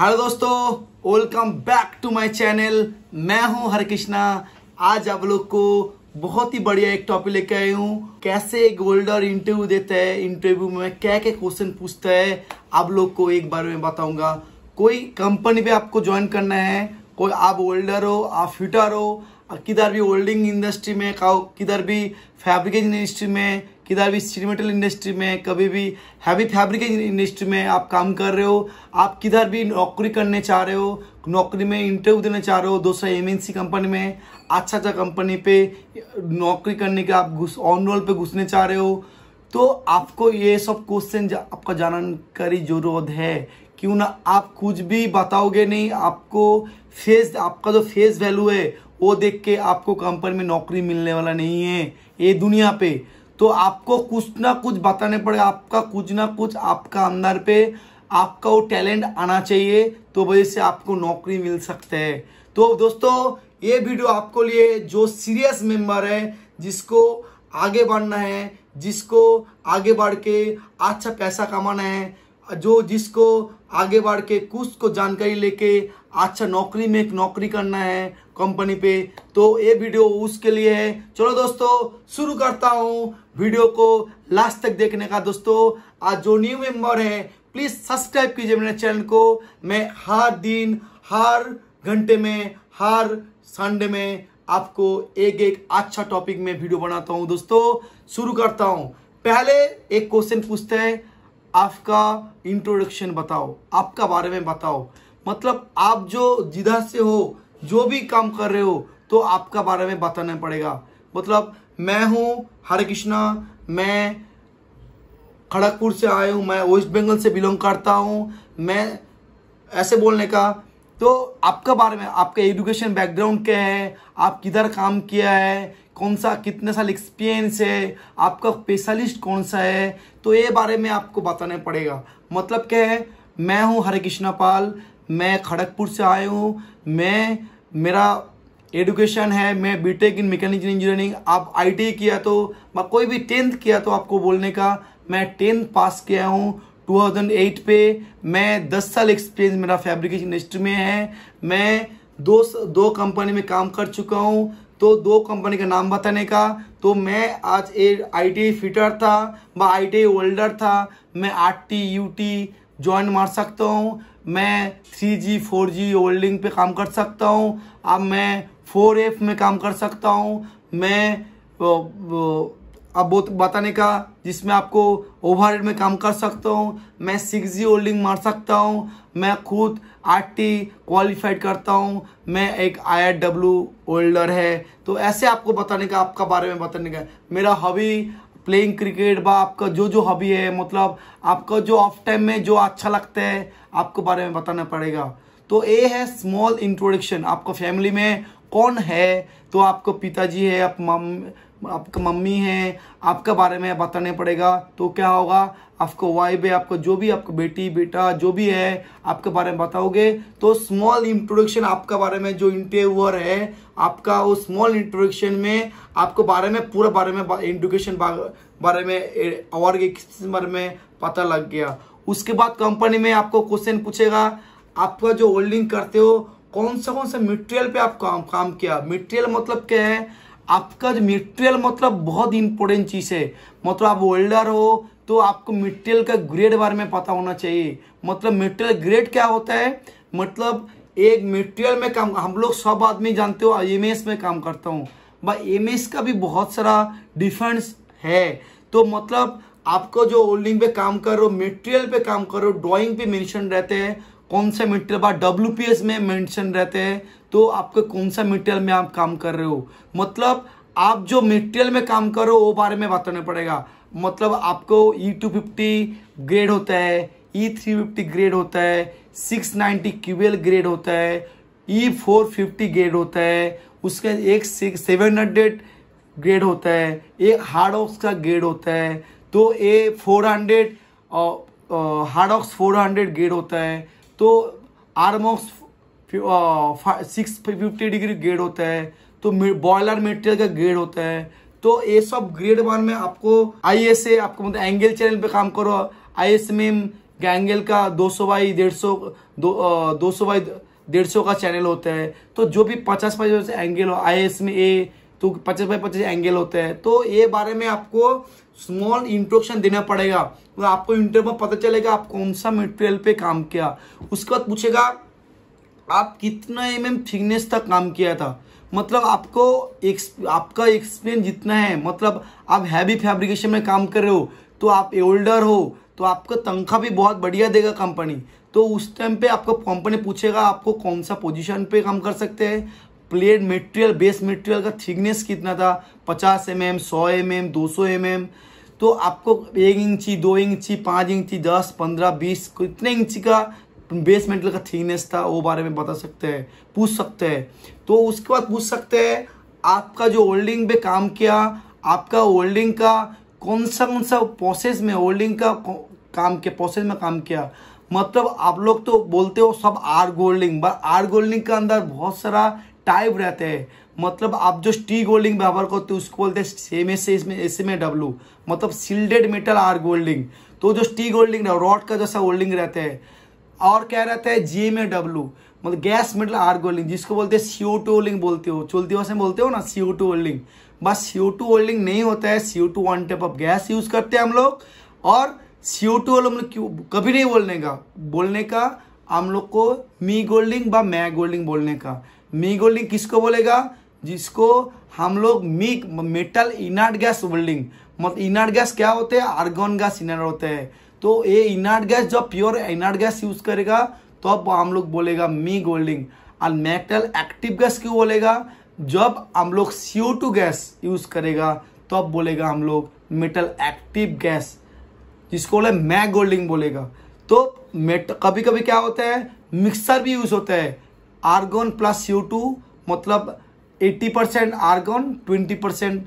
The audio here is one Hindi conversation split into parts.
हेलो दोस्तों welcome back to my channel मैं हूं कृष्णा आज आप लोग को बहुत ही बढ़िया एक टॉपिक लेके आई हूँ कैसे एक गोल्डर इंटरव्यू देता है इंटरव्यू में क्या क्या क्वेश्चन पूछता है आप लोग को एक बार में बताऊंगा कोई कंपनी पे आपको ज्वाइन करना है कोई आप ओल्डर हो आप फिटर हो किधर भी ओल्डिंग इंडस्ट्री में किधर भी फैब्रिकेशन इंडस्ट्री में किधर भी मेटल इंडस्ट्री में कभी भी हैवी फैब्रिक इंडस्ट्री में आप काम कर रहे हो आप किधर भी नौकरी करने चाह रहे हो नौकरी में इंटरव्यू देने चाह रहे हो दूसरा एम कंपनी में अच्छा अच्छा कंपनी पे नौकरी करने के आप घुस ऑन रोल पर घुसने चाह रहे हो तो आपको ये सब क्वेश्चन जा, आपका जानकारी जरूरत है क्यों ना आप कुछ भी बताओगे नहीं आपको फेस आपका जो फेस वैल्यू है वो देख के आपको कंपनी में नौकरी मिलने वाला नहीं है ये दुनिया पे तो आपको कुछ ना कुछ बताने पड़े आपका कुछ ना कुछ आपका अंदर पे आपका वो टैलेंट आना चाहिए तो वजह से आपको नौकरी मिल सकते है तो दोस्तों ये वीडियो आपको लिए जो सीरियस मेंबर है जिसको आगे बढ़ना है जिसको आगे बढ़ के अच्छा पैसा कमाना है जो जिसको आगे बढ़ के कुछ को जानकारी लेके अच्छा नौकरी में एक नौकरी करना है कंपनी पे तो ये वीडियो उसके लिए है चलो दोस्तों शुरू करता हूँ वीडियो को लास्ट तक देखने का दोस्तों आज जो न्यू मेंबर है प्लीज़ सब्सक्राइब कीजिए मेरे चैनल को मैं हर दिन हर घंटे में हर संडे में आपको एक एक अच्छा टॉपिक में वीडियो बनाता हूँ दोस्तों शुरू करता हूँ पहले एक क्वेश्चन पूछते हैं आपका इंट्रोडक्शन बताओ आपका बारे में बताओ मतलब आप जो जिधर से हो जो भी काम कर रहे हो तो आपका बारे में बताना पड़ेगा मतलब मैं हूँ हरे कृष्णा मैं खड़गपुर से आया हूँ मैं वेस्ट बंगाल से बिलोंग करता हूँ मैं ऐसे बोलने का तो आपका बारे में आपका एजुकेशन बैकग्राउंड क्या है आप किधर काम किया है कौन सा कितने साल एक्सपीरियंस है आपका स्पेशलिस्ट कौन सा है तो ये बारे में आपको बताना पड़ेगा मतलब क्या है मैं हूँ हरे कृष्णा पाल मैं खड़गपुर से आया हूँ मैं मेरा एडुकेशन है मैं बीटेक इन मैकेनिकल इंजीनियरिंग आप आईटी किया तो कोई भी टेंथ किया तो आपको बोलने का मैं टेंथ पास किया हूँ 2008 पे मैं 10 साल एक्सपीरियंस मेरा फैब्रिकेशन इंडस्ट्री में है मैं दो दो कंपनी में काम कर चुका हूँ तो दो कंपनी का नाम बताने का तो मैं आज ए आई टी फिटर था व आई टी होल्डर था मैं R T U T join मार सकता हूँ मैं three G four G welding पे काम कर सकता हूँ अब मैं फोर एफ में काम कर सकता हूँ मैं अब बहुत बताने का जिसमें आपको ओवर में काम कर सकता हूँ मैं सिक्स जी होल्डिंग मार सकता हूँ मैं खुद आरटी क्वालिफाइड करता हूँ मैं एक आईआरडब्ल्यू होल्डर है तो ऐसे आपको बताने का आपका बारे में बताने का मेरा हॉबी प्लेइंग क्रिकेट व आपका जो जो हॉबी है मतलब आपका जो ऑफ टाइम में जो अच्छा लगता है आपको बारे में बताना पड़ेगा तो ए है स्मॉल इंट्रोडक्शन आपका फैमिली में कौन है तो आपका पिताजी है आप मम आपका मम्मी है आपके बारे में बताने पड़ेगा तो क्या होगा आपको वाइफ है आपको जो भी आपका बेटी बेटा जो भी है आपके बारे में बताओगे तो स्मॉल इंट्रोडक्शन आपके बारे में जो इंटरव्यूअर है आपका वो स्मॉल इंट्रोडक्शन में आपको बारे में पूरा बारे में इंट्रोडक्शन बारे में और किस बारे में पता लग गया उसके बाद कंपनी में आपको क्वेश्चन पूछेगा आपका जो होल्डिंग करते हो कौन सा कौन सा मेटेरियल पे आप काम काम किया मेटेरियल मतलब क्या है आपका जो मेटेरियल मतलब बहुत इंपॉर्टेंट चीज़ है मतलब आप वेल्डर हो तो आपको मेटेरियल का ग्रेड बारे में पता होना चाहिए मतलब मेटेरियल ग्रेड क्या होता है मतलब एक मेटेरियल में काम हम लोग सब आदमी जानते हो एम में काम करता हूँ भाई एम का भी बहुत सारा डिफरेंस है तो मतलब आपको जो होल्डिंग पे काम कर रहे हो पे काम कर रहे हो ड्राइंग पे मेंशन रहते हैं कौन से मटेरियल बात डब्ल्यू में मेंशन रहते हैं तो आपके कौन सा मटेरियल में आप काम कर रहे हो मतलब आप जो मटेरियल में काम कर रहे हो वो बारे में बताना पड़ेगा मतलब आपको ई टू फिफ्टी ग्रेड होता है ई थ्री फिफ्टी ग्रेड होता है सिक्स नाइन्टी क्यूएल ग्रेड होता है ई फोर फिफ्टी ग्रेड होता है उसके एक सिक्स सेवन हंड्रेड ग्रेड होता है एक हार्ड ऑक्स का ग्रेड होता है तो A four hundred Hardox four hundred grade होता है तो Armox six fifty degree grade होता है तो बॉयलर मेटेरियल का ग्रेड होता है तो ये सब ग्रेड वन में आपको आई एस ए आपको मतलब एंगल चैनल पे काम करो आई एस में एंगल का दो सौ बाई डेढ़ सौ दो सौ बाई डेढ़ सौ का चैनल होता है तो जो भी पचास पचास एंगल हो आई एस में ए तो पचास बाई पचास एंगल होते हैं तो ये बारे में आपको स्मॉल इंट्रोडक्शन देना पड़ेगा तो आपको इंटरव्यू में पता चलेगा आप कौन सा मटेरियल पे काम किया उसके बाद पूछेगा आप कितना एम एम थिकनेस तक काम किया था मतलब आपको एक, आपका एक्सपीरियंस जितना है मतलब आप हैवी फैब्रिकेशन में काम कर रहे हो तो आप ओल्डर हो तो आपका तनख्वाह भी बहुत बढ़िया देगा कंपनी तो उस टाइम पे आपको कंपनी पूछेगा आपको कौन सा पोजीशन पे काम कर सकते हैं प्लेट मेटेरियल बेस मटेरियल का थिकनेस कितना था पचास एम एम सौ एम एम दो सौ एम एम तो आपको एक इंची दो इंची पाँच इंची दस पंद्रह बीस कितने इंची का बेस मेटेरियल का थिकनेस था वो बारे में बता सकते हैं पूछ सकते हैं तो उसके बाद पूछ सकते हैं आपका जो होल्डिंग पे काम किया आपका होल्डिंग का कौन सा कौन सा प्रोसेस में होल्डिंग का काम किया प्रोसेस में काम किया मतलब आप लोग तो बोलते हो सब arc welding but arc welding के अंदर बहुत सारा टाइप रहते हैं मतलब आप जो स्टी गोल्डिंग व्यवहार करते हो उसको बोलते हैं same S M S M W मतलब सिल्डेड मेटल आर गोल्डिंग तो जो स्टी गोल्डिंग रॉड का जैसा गोल्डिंग रहते हैं और क्या रहता है जी एम ए डब्ल्यू मतलब गैस मेटल आर गोल्डिंग जिसको बोलते हैं सीओ टू होल्डिंग बोलते हो चलती भाषा में बोलते हो ना सीओ टू होल्डिंग बस सीओ टू होल्डिंग नहीं होता है CO two one type of gas use करते हैं हम लोग और सीओ टू हम लोग क्यों कभी नहीं बोलने का बोलने का हम लोग को मी गोल्डिंग बा मै गोल्डिंग बोलने का मी वेल्डिंग किसको बोलेगा जिसको हम लोग MIG metal inert gas welding मतलब इनार्ट गैस क्या होते हैं आर्गन गैस इनार्ट होते हैं तो ये इनार्ट गैस जब प्योर इनार्ट गैस यूज करेगा तो अब हम लोग बोलेगा मी गोल्डिंग और मेटल एक्टिव गैस क्यों बोलेगा जब हम लोग सीओ टू गैस यूज करेगा तो अब बोलेगा हम लोग मेटल एक्टिव गैस जिसको बोले मैग गोल्डिंग बोलेगा तो मेट कभी कभी क्या होता है मिक्सर भी यूज होता है आर्गन प्लस सी मतलब 80 percent argon twenty percent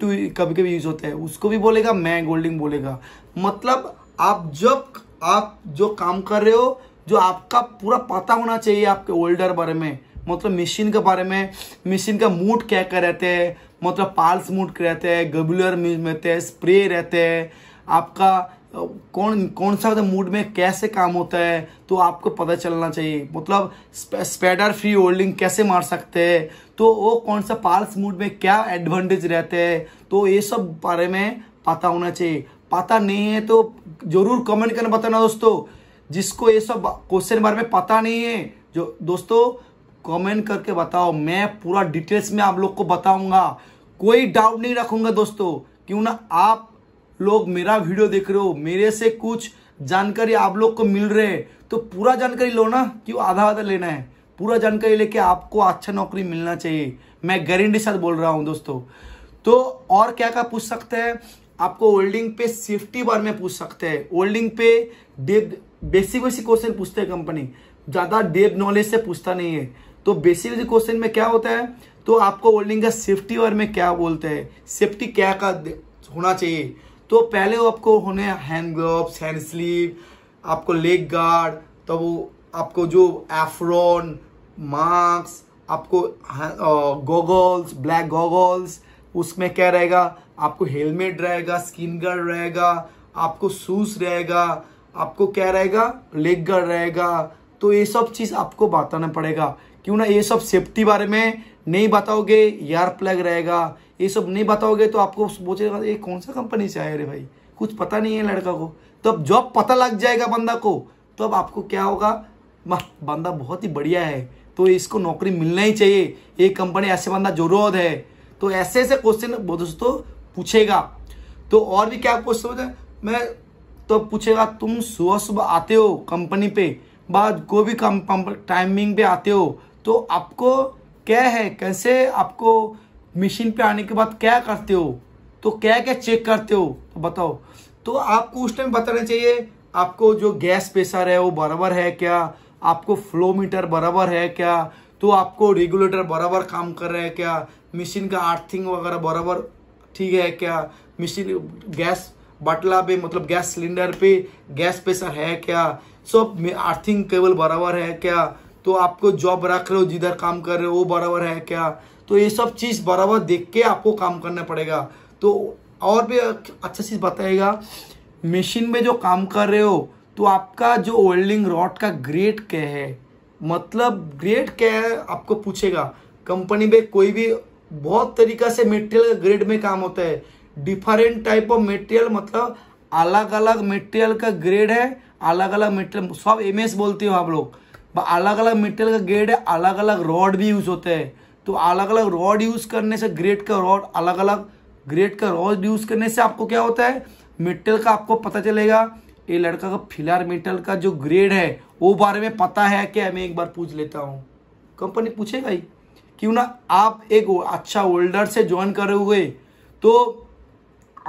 two कभी कभी यूज होता है उसको भी बोलेगा मैं गोल्डिंग बोलेगा मतलब आप जब आप जो काम कर रहे हो जो आपका पूरा पता होना चाहिए आपके ओल्डर बारे में मतलब मशीन के बारे में मशीन का मूड क्या क्या रहते हैं मतलब पाल्स मूड रहते हैं गबुलर रहते हैं स्प्रे रहते हैं आपका कौन कौन सा मूड मतलब में कैसे काम होता है तो आपको पता चलना चाहिए मतलब स्पेडर फ्री होल्डिंग कैसे मार सकते हैं तो वो कौन सा पाल्स मूड में क्या एडवांटेज रहते हैं तो ये सब बारे में पता होना चाहिए पता नहीं है तो ज़रूर कमेंट करना बताना दोस्तों जिसको ये सब क्वेश्चन बारे में पता नहीं है जो दोस्तों कमेंट करके बताओ मैं पूरा डिटेल्स में आप लोग को बताऊंगा कोई डाउट नहीं रखूंगा दोस्तों क्यों ना आप लोग मेरा वीडियो देख रहे हो मेरे से कुछ जानकारी आप लोग को मिल रहे है तो पूरा जानकारी लो ना क्यों आधा आधा लेना है पूरा जानकारी लेके आपको अच्छा नौकरी मिलना चाहिए मैं गारंटी साथ बोल रहा हूँ दोस्तों तो और क्या क्या पूछ सकते हैं आपको ओल्डिंग पे सेफ्टी बार में पूछ सकते हैं ओल्डिंग पे डेप बेसिक बेसिक क्वेश्चन पूछते हैं कंपनी ज़्यादा डेप नॉलेज से पूछता नहीं है तो बेसिक बेसिक क्वेश्चन में क्या होता है तो आपको ओल्डिंग का सेफ्टी बार में क्या बोलते हैं सेफ्टी क्या का होना चाहिए तो पहले वो आपको होने हैंड ग्लोव हैंड स्लीव आपको लेग गार्ड तब तो वो आपको जो एफ्रॉन मास्क आपको गॉगल्स ब्लैक गॉगल्स उसमें क्या रहेगा आपको हेलमेट रहेगा स्किन गार्ड रहेगा आपको शूज रहेगा आपको क्या रहेगा लेग गार्ड रहेगा तो ये सब चीज़ आपको बताना पड़ेगा क्यों ना ये सब सेफ्टी बारे में नहीं बताओगे यार प्लग रहेगा ये सब नहीं बताओगे तो आपको सोचेगा ये कौन सा कंपनी से आए रे भाई कुछ पता नहीं है लड़का को तो अब जॉब पता लग जाएगा बंदा को तो अब आपको क्या होगा बंदा बहुत ही बढ़िया है तो इसको नौकरी मिलना ही चाहिए ये कंपनी ऐसे बंदा जरूरत है तो ऐसे ऐसे क्वेश्चन दोस्तों पूछेगा तो और भी क्या क्वेश्चन होता है मैं तो पूछेगा तुम सुबह सुबह आते हो कंपनी पे बाद को भी टाइमिंग पे आते हो तो आपको क्या है कैसे आपको मशीन पे आने के बाद क्या करते हो तो क्या क्या चेक करते हो तो बताओ तो आपको उस टाइम बताना चाहिए आपको जो गैस प्रेशर है वो बराबर है क्या आपको फ्लो मीटर बराबर है क्या तो आपको रेगुलेटर बराबर काम कर रहा है क्या मशीन का आर्थिंग वगैरह बराबर ठीक है क्या मशीन गैस बटला पे मतलब गैस सिलेंडर पे गैस प्रेशर है क्या सब आर्थिंग केबल बराबर है क्या तो आपको जॉब रख रहे हो जिधर काम कर रहे हो वो बराबर है क्या तो ये सब चीज़ बराबर देख के आपको काम करना पड़ेगा तो और भी अच्छा चीज़ बताएगा मशीन में जो काम कर रहे हो तो आपका जो वेल्डिंग रॉड का ग्रेड क्या है मतलब ग्रेड क्या है आपको पूछेगा कंपनी में कोई भी बहुत तरीका से मेटेरियल ग्रेड में काम होता है डिफरेंट टाइप ऑफ मेटेरियल मतलब अलग अलग मेटेरियल का ग्रेड है अलग अलग मेटेरियल सब एमएस बोलते हो आप लोग अलग अलग मेटेरियल का ग्रेड है अलग अलग रॉड भी यूज होते हैं तो अलग अलग रॉड यूज करने से ग्रेट का रॉड अलग अलग ग्रेट का रॉड यूज करने से आपको क्या होता है मेटल का आपको पता चलेगा ये लड़का का फिलहाल मेटल का जो ग्रेड है वो बारे में पता है क्या मैं एक बार पूछ लेता हूँ कंपनी पूछेगा ही क्यों ना आप एक अच्छा होल्डर से ज्वाइन करे हुए तो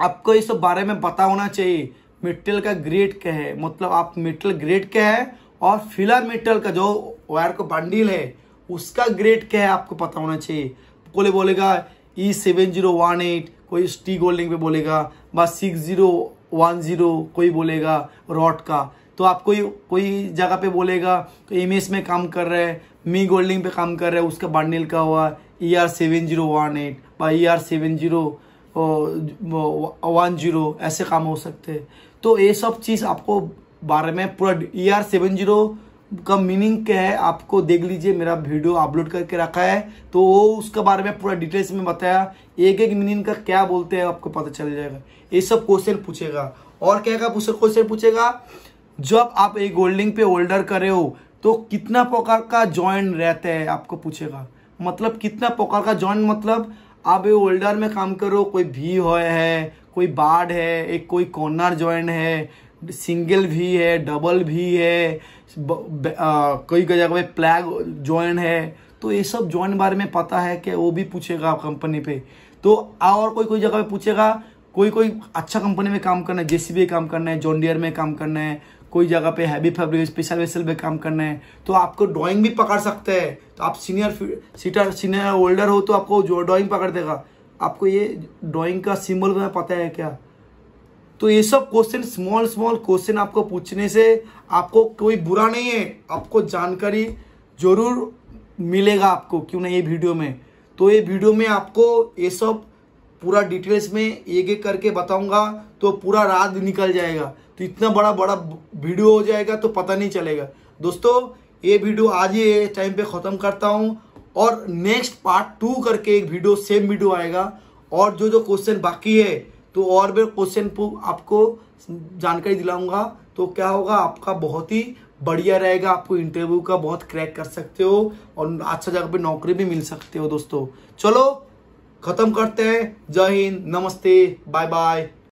आपको इस बारे में पता होना चाहिए मेटल का ग्रेड क्या है मतलब आप मेटल ग्रेड क्या है और फिलर मेटल का जो वायर का बंडील है उसका ग्रेड क्या है आपको पता होना चाहिए कोले बोलेगा E seven zero one eight कोई स्टी गोल्डिंग पे बोलेगा बा सिक्स जीरो वन जीरो कोई बोलेगा रॉड का तो आप कोई कोई जगह पे बोलेगा तो एम एस में काम कर रहा है मी गोल्डिंग पे काम कर रहा है उसका बंडल का हुआ E R seven zero one eight बा E R seven zero one zero ऐसे काम हो सकते हैं तो ये सब चीज़ आपको बारे में पूरा ई आर सेवन जीरो का मीनिंग क्या है आपको देख लीजिए मेरा वीडियो अपलोड करके रखा है तो वो उसके बारे में पूरा डिटेल्स में बताया एक एक मीनिंग का क्या बोलते हैं आपको पता चल जाएगा ये सब क्वेश्चन पूछेगा और क्या क्या क्वेश्चन पूछेगा जब आप एक होल्डिंग पे होल्डर करे हो तो कितना प्रकार का ज्वाइन रहता है आपको पूछेगा मतलब कितना प्रकार का ज्वाइंट मतलब आप ये होल्डर में काम करो कोई भी हो है कोई बाढ़ है एक कोई कॉर्नर ज्वाइन है सिंगल भी है डबल भी है कई कई जगह पे प्लैग ज्वाइन है तो ये सब ज्वाइन बारे में पता है कि वो भी पूछेगा आप कंपनी पे तो और कोई कोई जगह पे पूछेगा कोई कोई अच्छा कंपनी में काम करना है जेसीबी काम करना है जॉनडियर में काम करना है कोई जगह पे हैवी फैब्रिक स्पेशल वेसल में काम करना है तो आपको ड्राइंग भी पकड़ सकते हैं तो आप सीनियर सीटर सीनियर ओल्डर हो तो आपको ड्राइंग पकड़ देगा आपको ये ड्राइंग का सिंबल पता है क्या तो ये सब क्वेश्चन स्मॉल स्मॉल क्वेश्चन आपको पूछने से आपको कोई बुरा नहीं है आपको जानकारी जरूर मिलेगा आपको क्यों ना ये वीडियो में तो ये वीडियो में आपको ये सब पूरा डिटेल्स में एक एक करके बताऊंगा तो पूरा रात निकल जाएगा तो इतना बड़ा बड़ा वीडियो हो जाएगा तो पता नहीं चलेगा दोस्तों ये वीडियो आज ही टाइम पे ख़त्म करता हूँ और नेक्स्ट पार्ट टू करके एक वीडियो सेम वीडियो आएगा और जो जो क्वेश्चन बाकी है तो और भी क्वेश्चन आपको जानकारी दिलाऊंगा तो क्या होगा आपका बहुत ही बढ़िया रहेगा आपको इंटरव्यू का बहुत क्रैक कर सकते हो और अच्छा जगह पे नौकरी भी मिल सकते हो दोस्तों चलो खत्म करते हैं जय हिंद नमस्ते बाय बाय